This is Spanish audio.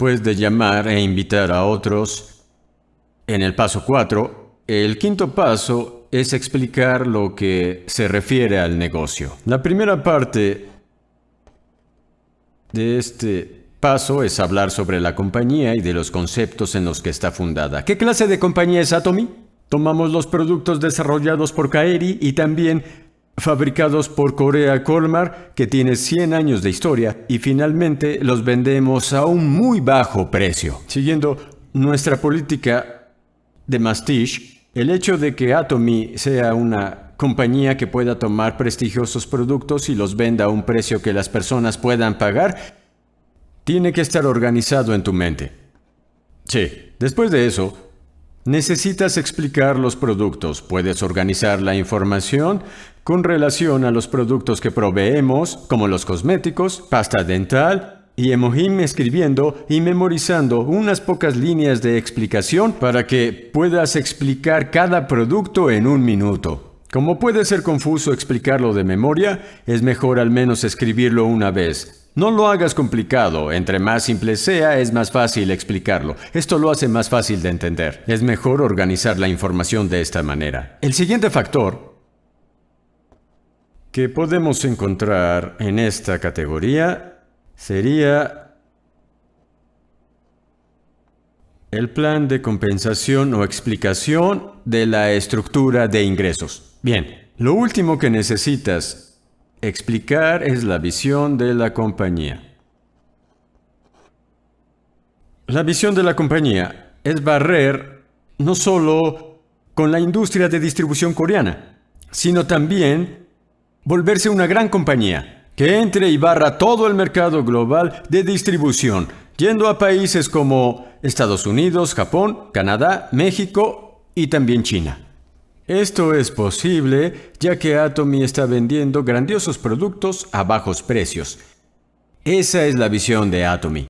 después de llamar e invitar a otros. En el paso 4, el quinto paso es explicar lo que se refiere al negocio. La primera parte de este paso es hablar sobre la compañía y de los conceptos en los que está fundada. ¿Qué clase de compañía es Atomy? Tomamos los productos desarrollados por Kaeri y también fabricados por Corea Colmar, que tiene 100 años de historia, y finalmente los vendemos a un muy bajo precio. Siguiendo nuestra política de Mastiche, el hecho de que Atomy sea una compañía que pueda tomar prestigiosos productos y los venda a un precio que las personas puedan pagar, tiene que estar organizado en tu mente. Sí, después de eso, necesitas explicar los productos, puedes organizar la información, con relación a los productos que proveemos, como los cosméticos, pasta dental, y emoji escribiendo y memorizando unas pocas líneas de explicación para que puedas explicar cada producto en un minuto. Como puede ser confuso explicarlo de memoria, es mejor al menos escribirlo una vez. No lo hagas complicado, entre más simple sea es más fácil explicarlo. Esto lo hace más fácil de entender. Es mejor organizar la información de esta manera. El siguiente factor podemos encontrar en esta categoría sería el plan de compensación o explicación de la estructura de ingresos. Bien, lo último que necesitas explicar es la visión de la compañía. La visión de la compañía es barrer no solo con la industria de distribución coreana, sino también Volverse una gran compañía que entre y barra todo el mercado global de distribución, yendo a países como Estados Unidos, Japón, Canadá, México y también China. Esto es posible ya que Atomy está vendiendo grandiosos productos a bajos precios. Esa es la visión de Atomy.